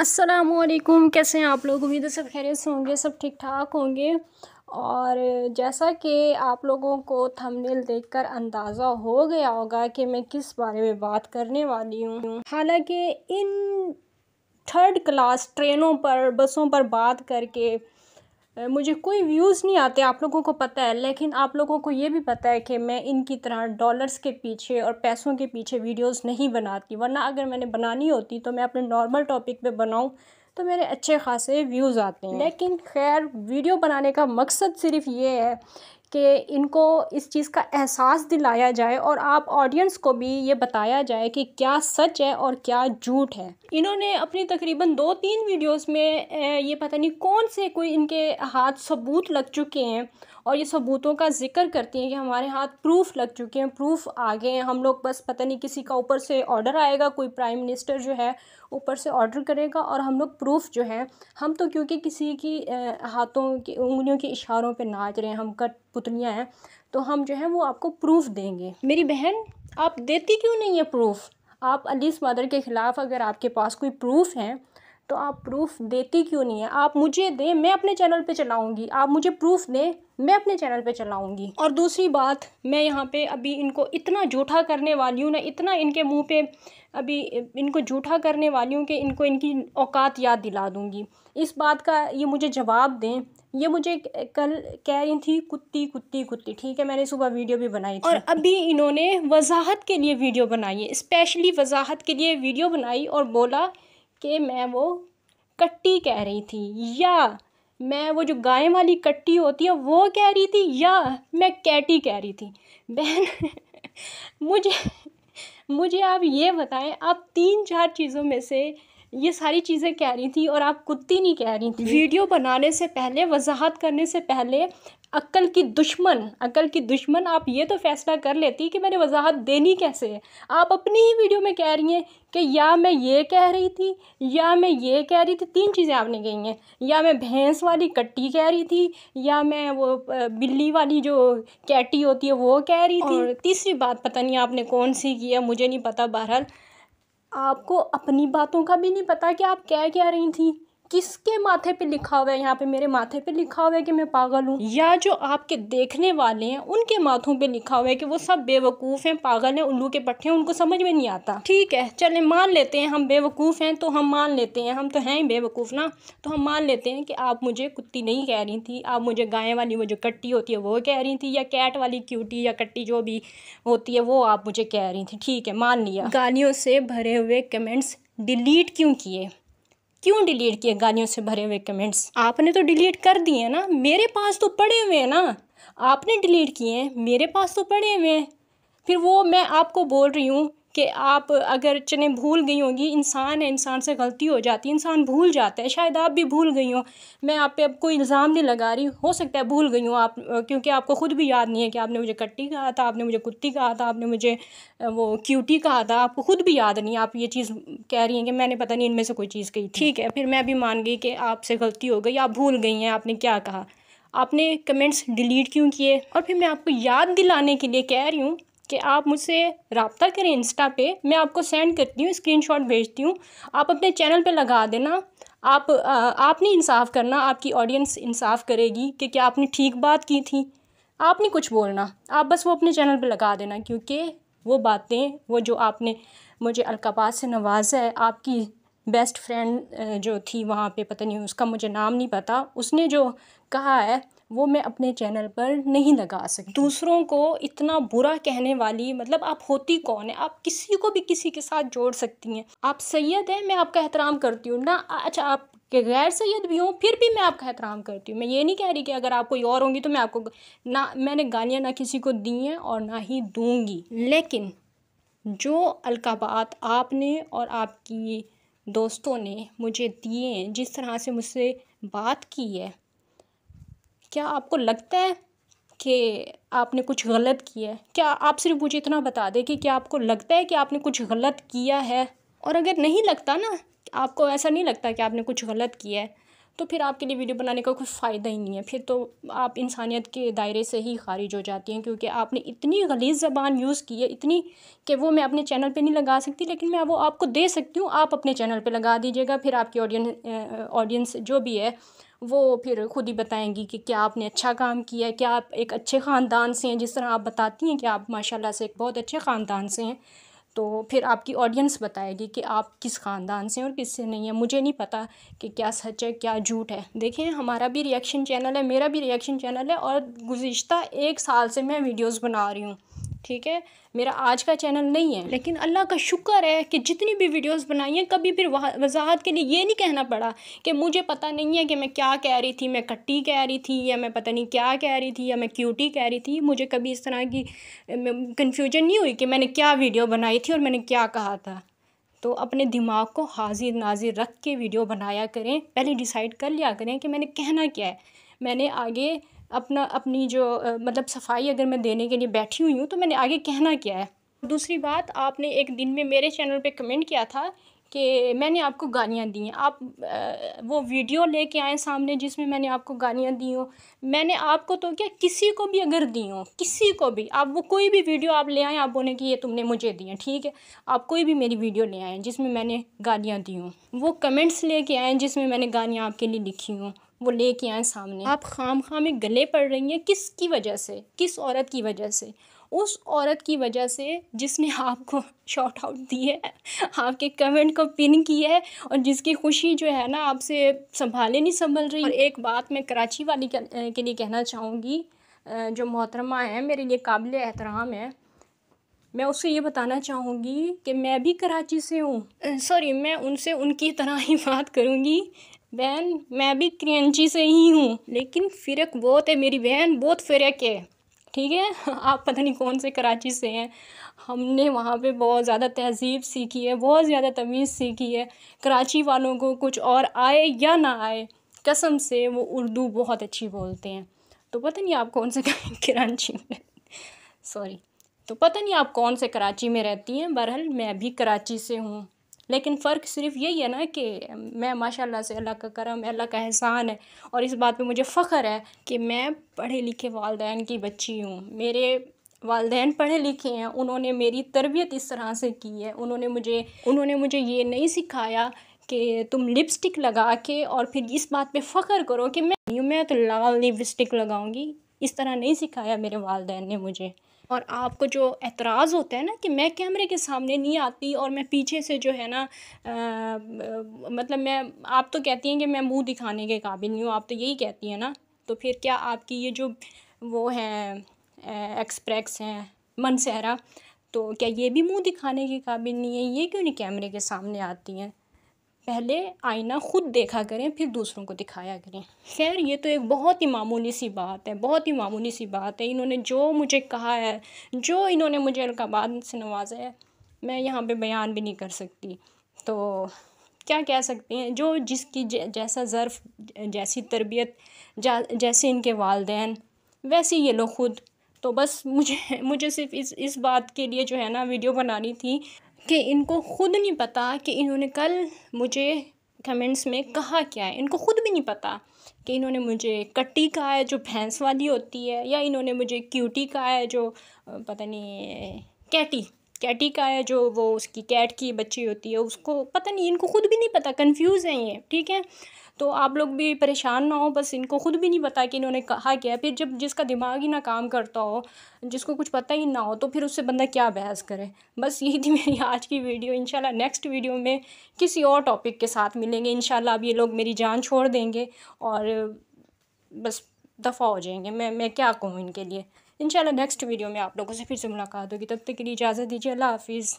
असलकुम कैसे हैं आप लोग उम्मीद सब खैरियत से होंगे सब ठीक ठाक होंगे और जैसा कि आप लोगों को थंबनेल देखकर अंदाज़ा हो गया होगा कि मैं किस बारे में बात करने वाली हूँ हालांकि इन थर्ड क्लास ट्रेनों पर बसों पर बात करके मुझे कोई व्यूज़ नहीं आते आप लोगों को पता है लेकिन आप लोगों को ये भी पता है कि मैं इनकी तरह डॉलर्स के पीछे और पैसों के पीछे वीडियोस नहीं बनाती वरना अगर मैंने बनानी होती तो मैं अपने नॉर्मल टॉपिक पे बनाऊँ तो मेरे अच्छे खासे व्यूज़ आते हैं हम्म। लेकिन खैर वीडियो बनाने का मकसद सिर्फ ये है कि इनको इस चीज़ का एहसास दिलाया जाए और आप ऑडियंस को भी ये बताया जाए कि क्या सच है और क्या झूठ है इन्होंने अपनी तकरीबन दो तीन वीडियोस में ये पता नहीं कौन से कोई इनके हाथ सबूत लग चुके हैं और ये सबूतों का जिक्र करती हैं कि हमारे हाथ प्रूफ लग चुके हैं प्रूफ आ गए हैं हम लोग बस पता नहीं किसी का ऊपर से ऑर्डर आएगा कोई प्राइम मिनिस्टर जो है ऊपर से ऑर्डर करेगा और हम लोग प्रूफ जो है हम तो क्योंकि किसी की हाथों की उंगलियों के इशारों पर नाच रहे हैं हम कट पुतलियाँ हैं तो हम जो है वो आपको प्रूफ देंगे मेरी बहन आप देती क्यों नहीं है प्रूफ आप अलीस मदर के ख़िलाफ़ अगर आपके पास कोई प्रूफ हैं तो आप प्रूफ देती क्यों नहीं है आप मुझे दें मैं अपने चैनल पे चलाऊंगी आप मुझे प्रूफ दें मैं अपने चैनल पे चलाऊंगी और दूसरी बात मैं यहाँ पे अभी इनको इतना जूठा करने वाली हूँ ना इतना इनके मुंह पे अभी इनको जूठा करने वाली हूँ कि इनको इनकी औकात याद दिला दूँगी इस बात का ये मुझे जवाब दें ये मुझे कल कह रही थी कुत्ती कुत्ती कुत्ती ठीक है मैंने सुबह वीडियो भी बनाई थी और अभी इन्होंने वजाहत के लिए वीडियो बनाई है स्पेशली वजाहत के लिए वीडियो बनाई और बोला कि मैं वो कट्टी कह रही थी या मैं वो जो गाय वाली कट्टी होती है वो कह रही थी या मैं कैटी कह रही थी बहन मुझे मुझे आप ये बताएं आप तीन चार चीज़ों में से ये सारी चीज़ें कह रही थी और आप कुत्ती नहीं कह रही थी वीडियो बनाने से पहले वजाहत करने से पहले अक्ल की दुश्मन अक्ल की दुश्मन आप ये तो फ़ैसला कर लेती कि मैंने वजाहत देनी कैसे है आप अपनी ही वीडियो में कह रही हैं कि या मैं ये कह रही थी या मैं ये कह रही थी तीन चीज़ें आपने कही हैं या मैं भैंस वाली कट्टी कह रही थी या मैं वो बिल्ली वाली जो कैटी होती है वो कह रही थी और तीसरी बात पता नहीं आपने कौन सी की है मुझे नहीं पता बहरहाल आपको अपनी बातों का भी नहीं पता कि आप क्या कह रही थी किसके माथे पे लिखा हुआ है यहाँ पे मेरे माथे पे लिखा हुआ है कि मैं पागल हूँ या जो आपके देखने वाले हैं उनके माथों पे लिखा हुआ है कि वो सब बेवकूफ़ हैं पागल हैं उल्लू के पट्टे हैं उनको समझ में नहीं आता ठीक है चले मान लेते हैं हम बेवकूफ़ हैं तो हम मान लेते हैं हम तो हैं ही बेवकूफ़ ना तो हम मान लेते हैं कि आप मुझे कुत्ती नहीं कह रही थी आप मुझे गायें वाली वो जो कट्टी होती है वो कह रही थी या कैट वाली क्यूटी या कट्टी जो भी होती है वो आप मुझे कह रही थी ठीक है मान लिया गालियों से भरे हुए कमेंट्स डिलीट क्यों किए क्यों डिलीट किए गालियों से भरे हुए कमेंट्स आपने तो डिलीट कर दिए ना मेरे पास तो पड़े हुए हैं ना आपने डिलीट किए हैं मेरे पास तो पड़े हुए हैं फिर वो मैं आपको बोल रही हूँ कि आप अगर चने भूल गई होंगी इंसान है इंसान से गलती हो जाती है इंसान भूल जाता है शायद आप भी भूल गई हो मैं आप पे अब कोई इल्ज़ाम नहीं लगा रही हो सकता है भूल गई हूँ आप क्योंकि आपको ख़ुद भी याद नहीं है कि आपने मुझे कट्टी कहा था आपने मुझे कुत्ती कहा था आपने मुझे वो क्यूटी कहा था आपको ख़ुद भी याद नहीं आप ये चीज़ कह रही हैं कि मैंने पता नहीं इनमें से कोई चीज़ कही ठीक है फिर मैं भी मान गई कि आपसे गलती हो गई आप भूल गई हैं आपने क्या कहा आपने कमेंट्स डिलीट क्यों किए और फिर मैं आपको याद दिलाने के लिए कह रही हूँ कि आप मुझसे रबता करें इंस्टा पे मैं आपको सेंड करती हूँ स्क्रीनशॉट भेजती हूँ आप अपने चैनल पे लगा देना आप आपने इंसाफ करना आपकी ऑडियंस इंसाफ करेगी कि क्या आपने ठीक बात की थी आपने कुछ बोलना आप बस वो अपने चैनल पे लगा देना क्योंकि वो बातें वो जो आपने मुझे अलकाबाद से नवाजा है आपकी बेस्ट फ्रेंड जो थी वहाँ पे पता नहीं उसका मुझे नाम नहीं पता उसने जो कहा है वो मैं अपने चैनल पर नहीं लगा सकती दूसरों को इतना बुरा कहने वाली मतलब आप होती कौन है आप किसी को भी किसी के साथ जोड़ सकती हैं आप सैयद हैं मैं आपका एहतराम करती हूँ ना अच्छा आप के गैर सैयद भी हूँ फिर भी मैं आपका एहतराम करती हूँ मैं ये नहीं कह रही कि अगर आप कोई और होंगी तो मैं आपको ना मैंने गालियाँ ना किसी को दी हैं और ना ही दूँगी लेकिन जो अलकाबात आपने और आपकी दोस्तों ने मुझे दिए हैं जिस तरह से मुझसे बात की है क्या आपको लगता है कि आपने कुछ गलत किया है क्या आप सिर्फ मुझे इतना बता दें कि क्या आपको लगता है कि आपने कुछ गलत किया है और अगर नहीं लगता ना आपको ऐसा नहीं लगता कि आपने कुछ गलत किया है तो फिर आपके लिए वीडियो बनाने का कोई फ़ायदा ही नहीं है फिर तो आप इंसानियत के दायरे से ही खारिज हो जाती हैं क्योंकि आपने इतनी गलीज ज़बान यूज़ की है इतनी कि वो मैं अपने चैनल पे नहीं लगा सकती लेकिन मैं वो आपको दे सकती हूँ आप अपने चैनल पे लगा दीजिएगा फिर आपकी ऑडियंस ऑडियंस जो भी है वो फिर खुद ही बताएंगी कि क्या आपने अच्छा काम किया है क्या आप एक अच्छे ख़ानदान से हैं जिस तरह आप बताती हैं कि आप माशाल्लाह से एक बहुत अच्छे ख़ानदान से हैं तो फिर आपकी ऑडियंस बताएगी कि आप किस ख़ानदान से और किस से नहीं है मुझे नहीं पता कि क्या सच है क्या झूठ है देखें हमारा भी रिएक्शन चैनल है मेरा भी रिएक्शन चैनल है और गुज्त एक साल से मैं वीडियोस बना रही हूँ ठीक है मेरा आज का चैनल नहीं है लेकिन अल्लाह का शुक्र है कि जितनी भी वीडियोस बनाई हैं कभी फिर वजाहत के लिए ये नहीं कहना पड़ा कि मुझे पता नहीं है कि मैं क्या कह रही थी मैं कट्टी कह रही थी या मैं पता नहीं क्या कह रही थी या मैं क्यूटी कह रही थी मुझे कभी इस तरह की कन्फ्यूजन नहीं हुई कि मैंने क्या वीडियो बनाई थी और मैंने क्या कहा था तो अपने दिमाग को हाजिर नाजिर रख के वीडियो बनाया करें पहले डिसाइड कर लिया करें कि मैंने कहना क्या है मैंने आगे अपना अपनी जो मतलब सफाई अगर मैं देने के लिए बैठी हुई हूँ तो मैंने आगे कहना क्या है दूसरी बात आपने एक दिन में मेरे चैनल पे कमेंट किया था कि मैंने आपको गालियाँ दी हैं आप आ, वो वीडियो लेके आए सामने जिसमें मैंने आपको गालियाँ दी हों मैंने आपको तो क्या किसी को भी अगर दी हूँ किसी को भी आप वो कोई भी वीडियो आप ले आएँ आप बोलें कि ये तुमने मुझे दी हैं ठीक है आप कोई भी मेरी वीडियो ले आएँ जिसमें मैंने गालियाँ दी हूँ वो कमेंट्स ले कर आएँ जिसमें मैंने गालियाँ आपके लिए लिखी हूँ वो ले के आए सामने आप खाम खाम में गले पड़ रही हैं किस की वजह से किस औरत की वजह से उस औरत की वजह से जिसने आपको शॉर्ट आउट दी है आपके कमेंट को पिन किया है और जिसकी खुशी जो है ना आपसे संभाले नहीं संभल रही और एक बात मैं कराची वाली के लिए कहना चाहूँगी जो मोहतरमा है मेरे लिए काबिल एहतराम है मैं उससे ये बताना चाहूँगी कि मैं भी कराची से हूँ सॉरी मैं उनसे उनकी तरह ही बात करूँगी बहन मैं भी क्रियंची से ही हूँ लेकिन फिरक बहुत है मेरी बहन बहुत फिरक है ठीक है आप पता नहीं कौन से कराची से हैं हमने वहाँ पे बहुत ज़्यादा तहजीब सीखी है बहुत ज़्यादा तमीज़ सीखी है कराची वालों को कुछ और आए या ना आए कसम से वो उर्दू बहुत अच्छी बोलते हैं तो पता नहीं आप कौन से कराची में सॉरी तो पता नहीं आप कौन से कराची में रहती हैं बहरहाल मैं भी कराची से हूँ लेकिन फ़र्क सिर्फ यही है ना कि मैं माशाल्लाह से अल्लाह का करम अल्लाह का एहसान है और इस बात पे मुझे फ़ख्र है कि मैं पढ़े लिखे वालदेन की बच्ची हूँ मेरे वालदेन पढ़े लिखे हैं उन्होंने मेरी तरबियत इस तरह से की है उन्होंने मुझे उन्होंने मुझे ये नहीं सिखाया कि तुम लिपस्टिक लगा के और फिर इस बात पर फ़ख्र करो कि मैं मैं तो लाल लिपस्टिक लगाऊँगी इस तरह नहीं सिखाया मेरे वालदेन ने मुझे और आपको जो एतराज़ होता है ना कि मैं कैमरे के सामने नहीं आती और मैं पीछे से जो है ना आ, मतलब मैं आप तो कहती हैं कि मैं मुंह दिखाने के काबिल नहीं हूँ आप तो यही कहती हैं ना तो फिर क्या आपकी ये जो वो हैं एक्सप्रेस हैं मनसहरा तो क्या ये भी मुंह दिखाने के काबिल नहीं है ये क्यों नहीं कैमरे के सामने आती हैं पहले आईना ख़ुद देखा करें फिर दूसरों को दिखाया करें खैर ये तो एक बहुत ही मामूली सी बात है बहुत ही मामूली सी बात है इन्होंने जो मुझे कहा है जो इन्होंने मुझे अलकाबाद से नवाजा है मैं यहाँ पे बयान भी नहीं कर सकती तो क्या कह सकते हैं जो जिसकी जैसा ज़र्फ़ जैसी तरबियत जैसे इनके वालदेन वैसे ये लोग ख़ुद तो बस मुझे मुझे सिर्फ इस इस बात के लिए जो है ना वीडियो बनानी थी कि इनको ख़ुद नहीं पता कि इन्होंने कल मुझे कमेंट्स में कहा क्या है इनको ख़ुद भी नहीं पता कि इन्होंने मुझे कट्टी कहा है जो भैंस वाली होती है या इन्होंने मुझे क्यूटी कहा है जो पता नहीं कैटी कैटी का है जो वो उसकी कैट की बच्ची होती है उसको पता नहीं इनको खुद भी नहीं पता कंफ्यूज है ये ठीक है तो आप लोग भी परेशान ना हो बस इनको ख़ुद भी नहीं पता कि इन्होंने कहा क्या फिर जब जिसका दिमाग ही ना काम करता हो जिसको कुछ पता ही ना हो तो फिर उससे बंदा क्या बहस करे बस यही थी मेरी आज की वीडियो इंशाल्लाह नेक्स्ट वीडियो में किसी और टॉपिक के साथ मिलेंगे इंशाल्लाह अब ये लोग मेरी जान छोड़ देंगे और बस दफ़ा हो जाएंगे मैं मैं क्या कहूँ इनके लिए इंशाल्लाह नेक्स्ट वीडियो में आप लोगों से फिर से मुलाकात होगी तब तक के लिए इजाज़त दीजिए अल्लाह हाफिज़